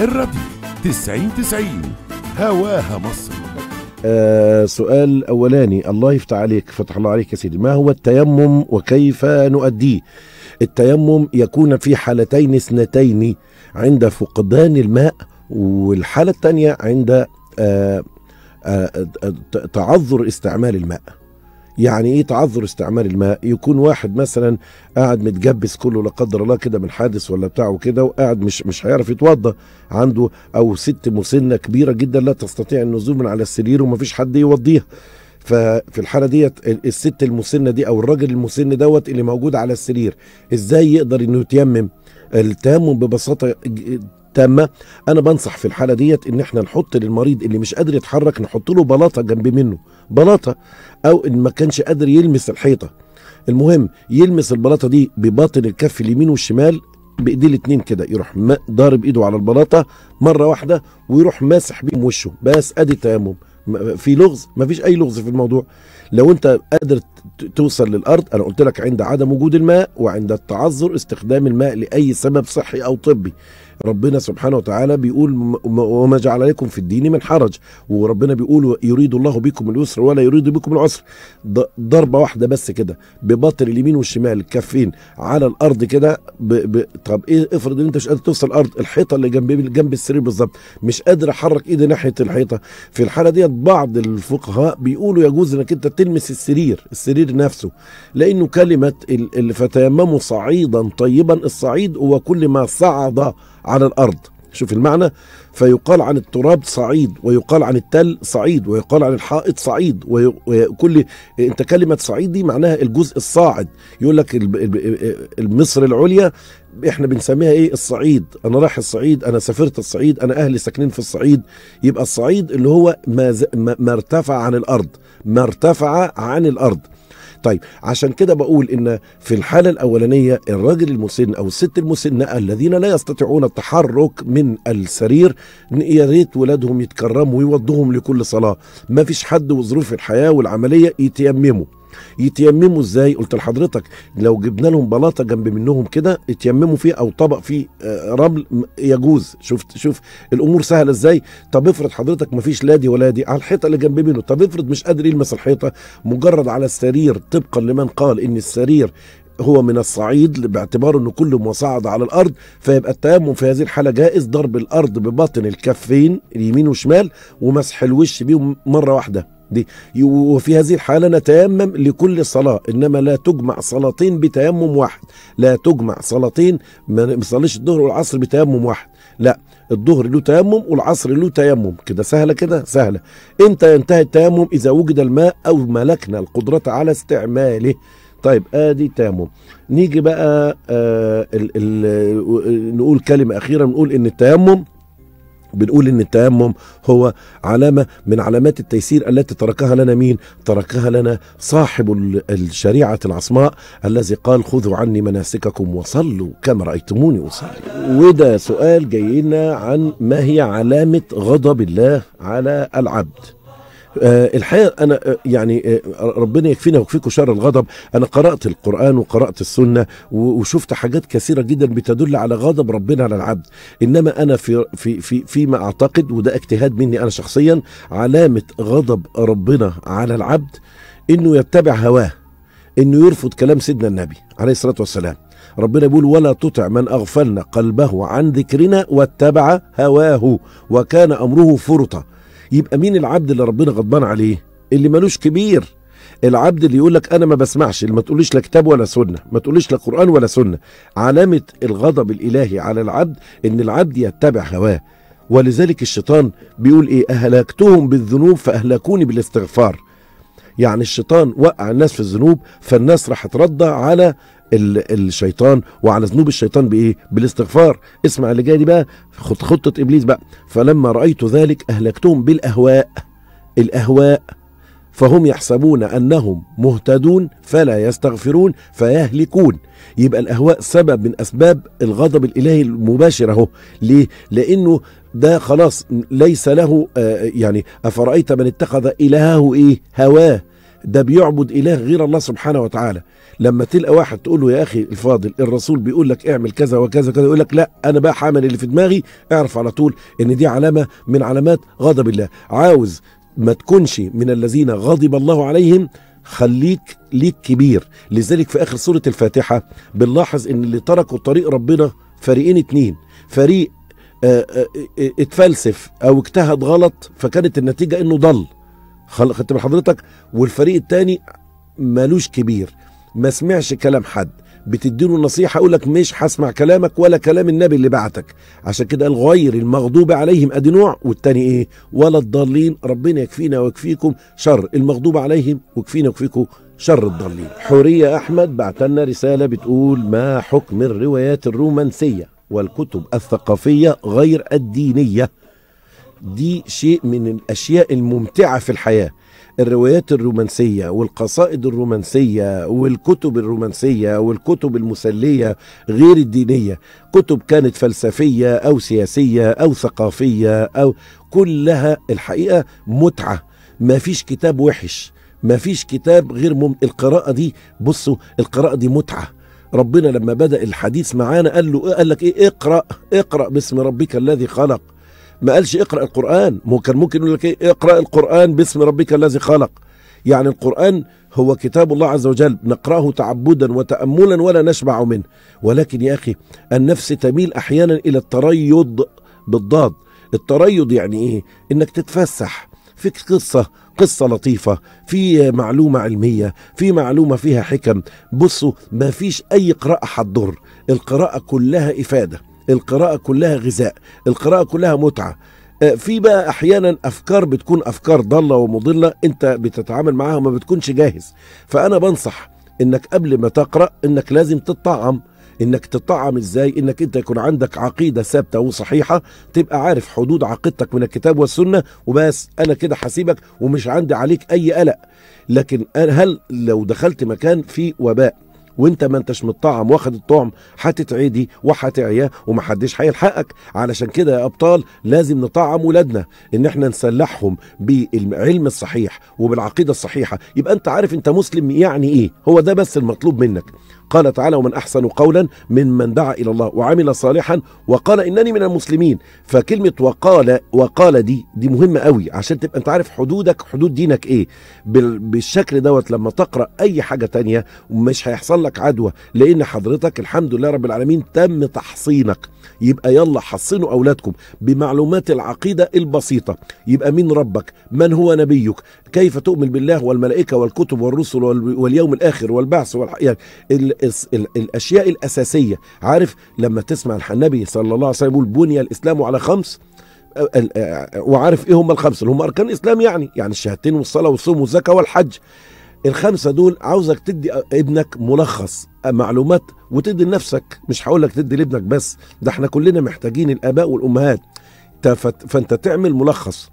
الراديو 90 90 هواها مصر آه سؤال أولاني الله يفتح عليك فتح الله عليك يا سيدي ما هو التيمم وكيف نؤديه التيمم يكون في حالتين اثنتين عند فقدان الماء والحالة الثانية عند آه آه, آه، تعذر استعمال الماء يعني ايه تعذر استعمال الماء يكون واحد مثلا قاعد متجبس كله لا قدر الله كده من حادث ولا بتاعه كده وقاعد مش مش هيعرف يتوضى عنده او ست مسنه كبيره جدا لا تستطيع النزول من على السرير ومفيش حد يوضيها ففي الحاله ديت الست المسنه دي او الراجل المسن دوت اللي موجود على السرير ازاي يقدر انه يتيمم التيمم ببساطه تامه انا بنصح في الحاله ديت ان احنا نحط للمريض اللي مش قادر يتحرك نحط له بلاطه جنب منه بلاطه او ان ما كانش قادر يلمس الحيطه المهم يلمس البلاطه دي بباطن الكف اليمين والشمال بايديه الاثنين كده يروح ضارب ايده على البلاطه مره واحده ويروح ماسح بيهم وشه بس ادي التيمم في لغز مفيش اي لغز في الموضوع لو انت قادر توصل للارض انا قلت لك عند عدم وجود الماء وعند التعذر استخدام الماء لاي سبب صحي او طبي ربنا سبحانه وتعالى بيقول وما جعل لكم في الدين من حرج وربنا بيقول يريد الله بكم اليسر ولا يريد بكم العسر ضربه واحده بس كده بباطن اليمين والشمال الكفين على الارض كده طب ايه افرض ان انت مش قادر توصل الارض الحيطه اللي جنب جنب السرير بالظبط مش قادر احرك ايدي ناحيه الحيطه في الحاله ديت بعض الفقهاء بيقولوا يجوز انك انت تلمس السرير السرير نفسه لانه كلمه فتيمموا صعيدا طيبا الصعيد هو كل ما صعد على الأرض شوف المعنى فيقال عن التراب صعيد ويقال عن التل صعيد ويقال عن الحائط صعيد وكل انت كلمه صعيد دي معناها الجزء الصاعد يقول لك مصر العليا احنا بنسميها ايه الصعيد انا رايح الصعيد انا سافرت الصعيد انا اهلي ساكنين في الصعيد يبقى الصعيد اللي هو ما, ز... ما ارتفع عن الارض ما ارتفع عن الارض طيب عشان كده بقول ان في الحاله الاولانيه الراجل المسن او الست المسنه الذين لا يستطيعون التحرك من السرير يا ريت ولادهم يتكرموا ويوضوهم لكل صلاه ما فيش حد وظروف الحياه والعمليه يتيمموا يتيمموا ازاي قلت لحضرتك لو جبنا لهم بلاطه جنب منهم كده يتيمموا فيه او طبق فيه آه، رمل يجوز شفت شوف الامور سهله ازاي طب افرض حضرتك ما فيش لا دي ولا دي على الحيطه اللي جنب منه طب افرض مش قادر يلمس الحيطه مجرد على السرير طبقا لمن قال ان السرير هو من الصعيد باعتبار انه كل ما صعد على الارض فيبقى التيمم في هذه الحاله جائز ضرب الارض ببطن الكفين اليمين وشمال ومسح الوش بيهم مره واحده دي وفي هذه الحالة نتيمم لكل صلاة إنما لا تجمع صلاتين بتيمم واحد لا تجمع صلاتين ما نصليش الظهر والعصر بتيمم واحد لا الظهر له تيمم والعصر له تيمم كده سهلة كده سهلة إمتى ينتهي التيمم إذا وجد الماء أو ملكنا القدرة على استعماله طيب ادي تيمم نيجي بقى آه الـ الـ نقول كلمه اخيره نقول ان التيمم بنقول ان التيمم هو علامه من علامات التيسير التي تركها لنا مين؟ تركها لنا صاحب الشريعه العصماء الذي قال خذوا عني مناسككم وصلوا كما رايتموني اصلي. وده سؤال جاي لنا عن ما هي علامه غضب الله على العبد. آه، الحقيقه انا آه، يعني آه، ربنا يكفينا ويكفيكم شر الغضب انا قرات القران وقرات السنه وشفت حاجات كثيره جدا بتدل على غضب ربنا على العبد انما انا في في في فيما اعتقد وده اجتهاد مني انا شخصيا علامه غضب ربنا على العبد انه يتبع هواه انه يرفض كلام سيدنا النبي عليه الصلاه والسلام ربنا بيقول ولا تطع من اغفلنا قلبه عن ذكرنا واتبع هواه وكان امره فرطا يبقى مين العبد اللي ربنا غضبان عليه اللي ملوش كبير العبد اللي يقول لك انا ما بسمعش اللي ما تقوليش لا كتاب ولا سنه ما تقوليش لا قران ولا سنه علامه الغضب الالهي على العبد ان العبد يتبع هواه ولذلك الشيطان بيقول ايه اهلكتهم بالذنوب فاهلكوني بالاستغفار يعني الشيطان وقع الناس في الذنوب فالناس راح ترضى على الشيطان وعلى ذنوب الشيطان بايه بالاستغفار اسمع اللي جاي دي بقى خطه ابليس بقى فلما رايت ذلك اهلكتهم بالاهواء الاهواء فهم يحسبون انهم مهتدون فلا يستغفرون فيهلكون يبقى الاهواء سبب من اسباب الغضب الالهي المباشر اهو ليه لانه ده خلاص ليس له آه يعني افرايت من اتخذ الهه ايه هواه ده بيعبد إله غير الله سبحانه وتعالى لما تلقى واحد تقول له يا أخي الفاضل الرسول بيقول لك اعمل كذا وكذا كذا يقول لك لا أنا بقى حامل اللي في دماغي اعرف على طول إن دي علامة من علامات غضب الله عاوز ما تكونش من الذين غضب الله عليهم خليك ليك كبير لذلك في آخر سورة الفاتحة بنلاحظ إن اللي تركوا طريق ربنا فريقين اتنين فريق آه، آه، آه، اتفلسف او اجتهد غلط فكانت النتيجه انه ضل خدت من حضرتك والفريق الثاني مالوش كبير ما سمعش كلام حد بتديله نصيحة يقول لك مش هسمع كلامك ولا كلام النبي اللي بعتك عشان كده الغير المغضوب عليهم ادي نوع والتاني ايه ولا الضالين ربنا يكفينا ويكفيكم شر المغضوب عليهم ويكفينا ويكفيكم شر الضالين حورية أحمد بعت لنا رسالة بتقول ما حكم الروايات الرومانسية والكتب الثقافية غير الدينية دي شيء من الاشياء الممتعه في الحياه الروايات الرومانسيه والقصائد الرومانسيه والكتب الرومانسيه والكتب المسليه غير الدينيه كتب كانت فلسفيه او سياسيه او ثقافيه او كلها الحقيقه متعه ما فيش كتاب وحش ما فيش كتاب غير مم... القراءه دي بصوا القراءه دي متعه ربنا لما بدا الحديث معانا قال له إيه؟ قال لك ايه اقرا اقرا باسم ربك الذي خلق ما قالش اقرا القران ما هو كان ممكن يقول لك إيه؟ اقرا القران باسم ربك الذي خلق يعني القرآن هو كتاب الله عز وجل نقرأه تعبدا وتأملا ولا نشبع منه ولكن يا أخي النفس تميل أحيانا إلى التريض بالضاد التريض يعني إيه إنك تتفسح في قصة قصة لطيفة في معلومة علمية في معلومة فيها حكم بصوا ما فيش أي قراءة هتضر القراءة كلها إفادة القراءة كلها غذاء القراءة كلها متعة آه، في بقى احيانا افكار بتكون افكار ضاله ومضله انت بتتعامل معاها وما بتكونش جاهز فانا بنصح انك قبل ما تقرا انك لازم تطعم انك تطعم ازاي انك انت يكون عندك عقيده ثابته وصحيحه تبقى عارف حدود عقيدتك من الكتاب والسنه وبس انا كده حسيبك ومش عندي عليك اي قلق لكن هل لو دخلت مكان فيه وباء وانت ما انتش متطعم واخد الطعم هتتعدي وهتعيا ومحدش هيلحقك علشان كده يا ابطال لازم نطعم ولادنا ان احنا نسلحهم بالعلم الصحيح وبالعقيده الصحيحه يبقى انت عارف انت مسلم يعني ايه هو ده بس المطلوب منك قال تعالى ومن احسن قولا ممن دعا الى الله وعمل صالحا وقال انني من المسلمين فكلمه وقال وقال دي دي مهمه قوي عشان تبقى انت عارف حدودك حدود دينك ايه بالشكل دوت لما تقرا اي حاجه تانية مش هيحصل لك عدوى لان حضرتك الحمد لله رب العالمين تم تحصينك يبقى يلا حصنوا اولادكم بمعلومات العقيده البسيطه يبقى مين ربك من هو نبيك كيف تؤمن بالله والملائكه والكتب والرسل واليوم الاخر والبعث والح... يعني ال... ال... ال... الاشياء الاساسيه عارف لما تسمع النبي صلى الله عليه وسلم يقول بني الاسلام على خمس وعارف ايه هم الخمسه اللي هم اركان الاسلام يعني يعني الشهادتين والصلاه والصوم والزكاه والحج الخمسه دول عاوزك تدي ابنك ملخص معلومات وتدي لنفسك مش هقول لك تدي لابنك بس ده احنا كلنا محتاجين الاباء والامهات فانت تعمل ملخص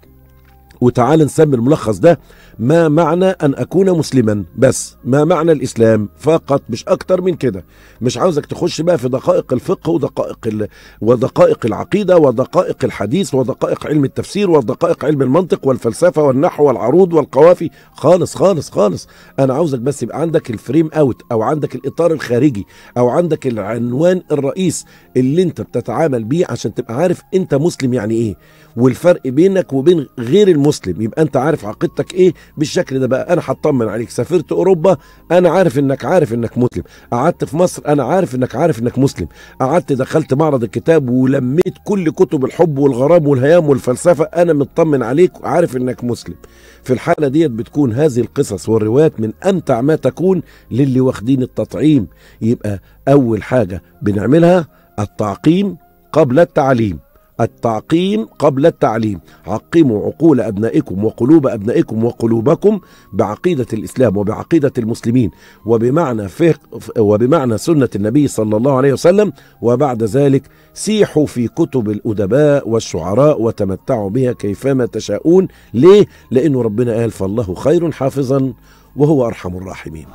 وتعال نسمي الملخص ده ما معنى أن أكون مسلما بس ما معنى الإسلام فقط مش أكتر من كده مش عاوزك تخش بقى في دقائق الفقه ودقائق ال... ودقائق العقيدة ودقائق الحديث ودقائق علم التفسير ودقائق علم المنطق والفلسفة والنحو والعروض والقوافي خالص خالص خالص أنا عاوزك بس يبقى عندك الفريم أوت أو عندك الإطار الخارجي أو عندك العنوان الرئيس اللي أنت بتتعامل بيه عشان تبقى عارف أنت مسلم يعني إيه والفرق بينك وبين غير المسلم يبقى أنت عارف عقيدتك إيه بالشكل ده بقى انا هطمن عليك سافرت اوروبا انا عارف انك عارف انك مسلم قعدت في مصر انا عارف انك عارف انك مسلم قعدت دخلت معرض الكتاب ولميت كل كتب الحب والغرام والهيام والفلسفه انا مطمن عليك وعارف انك مسلم في الحاله ديت بتكون هذه القصص والروايات من امتع ما تكون للي واخدين التطعيم يبقى اول حاجه بنعملها التعقيم قبل التعليم التعقيم قبل التعليم عقموا عقول أبنائكم وقلوب أبنائكم وقلوبكم بعقيدة الإسلام وبعقيدة المسلمين وبمعنى, فقه وبمعنى سنة النبي صلى الله عليه وسلم وبعد ذلك سيحوا في كتب الأدباء والشعراء وتمتعوا بها كيفما تشاءون ليه؟ لأنه ربنا قال فالله خير حافظا وهو أرحم الراحمين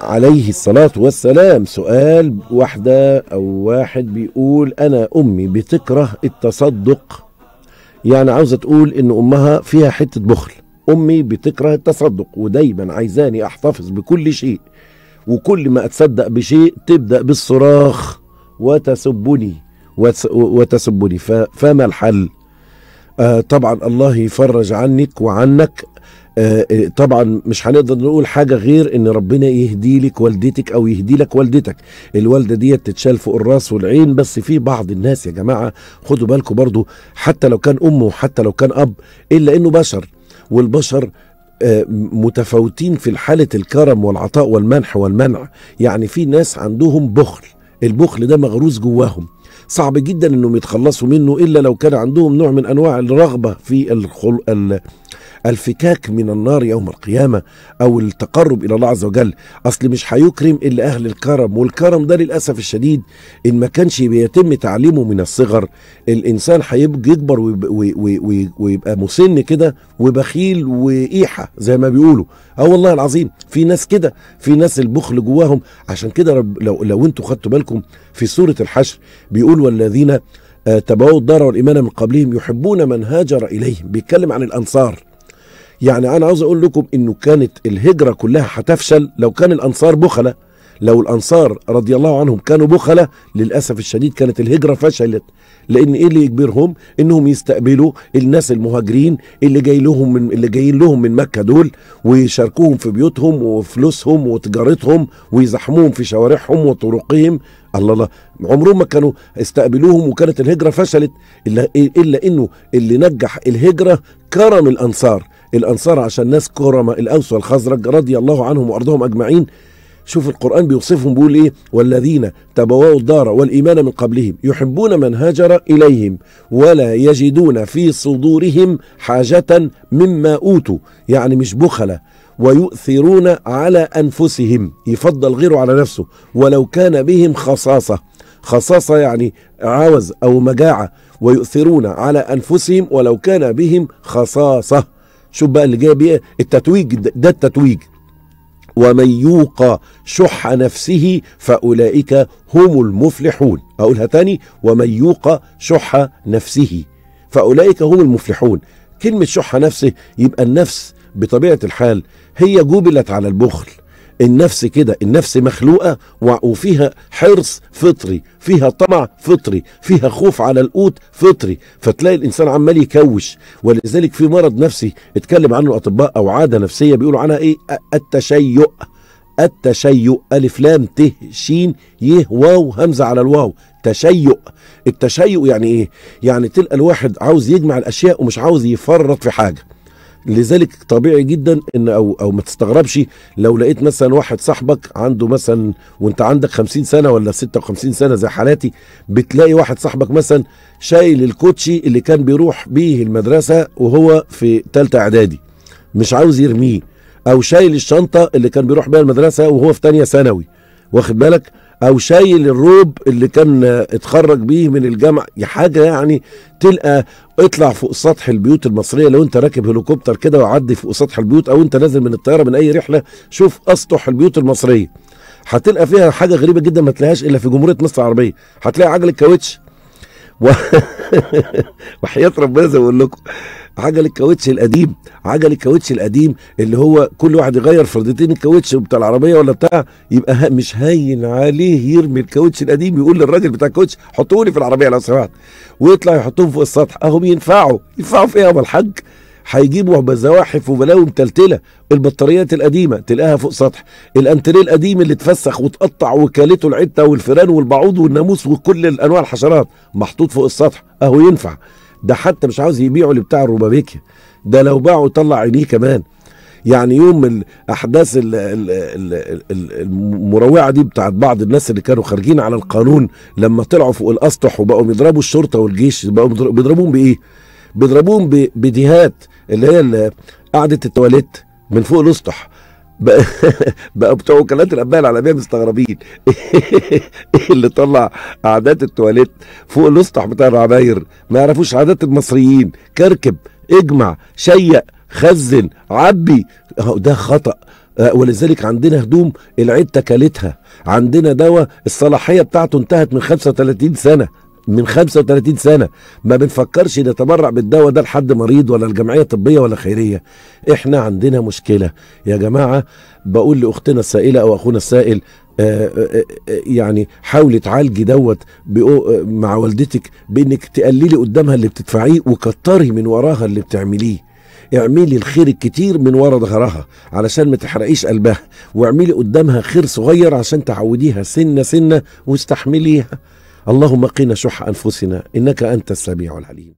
عليه الصلاة والسلام سؤال واحدة أو واحد بيقول أنا أمي بتكره التصدق يعني عاوزة تقول إن أمها فيها حتة بخل أمي بتكره التصدق ودايما عايزاني أحتفظ بكل شيء وكل ما أتصدق بشيء تبدأ بالصراخ وتسبني وتسبني فما الحل آه طبعا الله يفرج عنك وعنك آه، آه، طبعا مش هنقدر نقول حاجه غير ان ربنا يهدي لك والدتك او يهدي لك والدتك الوالده ديت تتشال فوق الراس والعين بس في بعض الناس يا جماعه خدوا بالكم برضو حتى لو كان امه وحتى لو كان اب الا انه بشر والبشر آه، متفاوتين في حاله الكرم والعطاء والمنح والمنع يعني في ناس عندهم بخل البخل ده مغروس جواهم صعب جدا انهم يتخلصوا منه الا لو كان عندهم نوع من انواع الرغبه في الخل... الفكاك من النار يوم القيامة أو التقرب إلى الله عز وجل أصل مش هيكرم إلا أهل الكرم والكرم ده للأسف الشديد إن ما كانش بيتم تعليمه من الصغر الإنسان هيكبر ويبقى مسن كده وبخيل وإيحة زي ما بيقولوا اه والله العظيم في ناس كده في ناس البخل جواهم عشان كده لو لو انتوا خدتوا بالكم في سوره الحشر بيقول والذين آه، تبعوا الدار والايمان من قبلهم يحبون من هاجر اليهم بيتكلم عن الانصار يعني انا عاوز اقول لكم انه كانت الهجره كلها هتفشل لو كان الانصار بخله لو الانصار رضي الله عنهم كانوا بخله للاسف الشديد كانت الهجره فشلت لان ايه اللي يجبرهم انهم يستقبلوا الناس المهاجرين اللي جاي لهم من اللي جايين لهم من مكه دول ويشاركوهم في بيوتهم وفلوسهم وتجارتهم ويزحموهم في شوارعهم وطرقهم الله الله عمرهم ما كانوا استقبلوهم وكانت الهجره فشلت الا الا انه اللي نجح الهجره كرم الانصار الانصار عشان ناس كرم الاوس والخزرج رضي الله عنهم وارضهم اجمعين شوف القرآن بيوصفهم بيقول إيه والذين تبوأوا الدار والإيمان من قبلهم يحبون من هاجر إليهم ولا يجدون في صدورهم حاجة مما أوتوا يعني مش بخلة ويؤثرون على أنفسهم يفضل غيره على نفسه ولو كان بهم خصاصة خصاصة يعني عوز أو مجاعة ويؤثرون على أنفسهم ولو كان بهم خصاصة شوف بقى اللي جاي بيه التتويج ده التتويج ومن يوق شح نفسه فأولئك هم المفلحون أقولها تاني ومن يوق شح نفسه فأولئك هم المفلحون كلمة شح نفسه يبقى النفس بطبيعة الحال هي جبلت على البخل النفس كده النفس مخلوقة وفيها حرص فطري فيها طمع فطري فيها خوف على القوت فطري فتلاقي الإنسان عمال يكوش ولذلك في مرض نفسي اتكلم عنه الأطباء أو عادة نفسية بيقولوا عنها إيه التشيؤ التشيؤ ألف لام ت شين ي واو همزة على الواو تشيؤ التشيؤ يعني إيه؟ يعني تلقى الواحد عاوز يجمع الأشياء ومش عاوز يفرط في حاجة لذلك طبيعي جدا ان او او ما تستغربش لو لقيت مثلا واحد صاحبك عنده مثلا وانت عندك 50 سنه ولا 56 سنه زي حالاتي بتلاقي واحد صاحبك مثلا شايل الكوتشي اللي كان بيروح بيه المدرسه وهو في ثالثه اعدادي مش عاوز يرميه او شايل الشنطه اللي كان بيروح بيها المدرسه وهو في ثانيه ثانوي واخد بالك او شايل الروب اللي كان اتخرج بيه من الجامعه حاجه يعني تلقى اطلع فوق سطح البيوت المصريه لو انت راكب هليكوبتر كده وعدي فوق سطح البيوت او انت نازل من الطياره من اي رحله شوف اسطح البيوت المصريه هتلقى فيها حاجه غريبه جدا ما تلاقيهاش الا في جمهوريه مصر العربيه هتلاقي عجله كاوتش و... وحياه ربنا زي ما اقول لكم عجل الكاوتش القديم عجل الكاوتش القديم اللي هو كل واحد يغير فردتين الكاوتش بتاع العربيه ولا بتاع يبقى مش هين عليه يرمي الكاوتش القديم يقول للراجل بتاع الكاوتش لي في العربيه لو سمحت ويطلع يحطهم فوق السطح اهم ينفعوا ينفعوا في ايه يا الحاج هيجيبوا بزواحف وبلاوي متلتله البطاريات القديمه تلاقيها فوق سطح الانتريه القديم اللي اتفسخ واتقطع وكالته العته والفيران والبعوض والناموس وكل الانواع الحشرات محطوط فوق السطح اهو ينفع ده حتى مش عاوز يبيعه اللي بتاع ده لو باعه طلع عينيه كمان يعني يوم الاحداث المروعه دي بتاعت بعض الناس اللي كانوا خارجين على القانون لما طلعوا فوق الاسطح وبقوا بيضربوا الشرطه والجيش بقوا بيضربوهم بايه؟ بيضربوهم بديهات اللي هي قاعده التواليت من فوق الاسطح بقى, بقى بتوع وكالات الانباء العالميه مستغربين اللي طلع عادات التواليت فوق الاسطح بتاع العباير ما يعرفوش عادات المصريين كركب اجمع شيق خزن عبي ده خطأ آه، ولذلك عندنا هدوم العيد تكلتها عندنا دواء الصلاحيه بتاعته انتهت من 35 سنه من 35 سنه ما بنفكرش نتبرع بالدواء ده لحد مريض ولا الجمعيه الطبيه ولا خيريه احنا عندنا مشكله يا جماعه بقول لاختنا السائله او اخونا السائل آآ آه، آآ آه، آه، يعني حاولي تعالجي دوت مع والدتك بانك تقللي قدامها اللي بتدفعيه وكتري من وراها اللي بتعمليه اعملي الخير الكتير من ورا ظهرها علشان ما تحرقيش قلبها واعملي قدامها خير صغير عشان تعوديها سنه سنه واستحمليها اللهم قنا شح انفسنا انك انت السميع العليم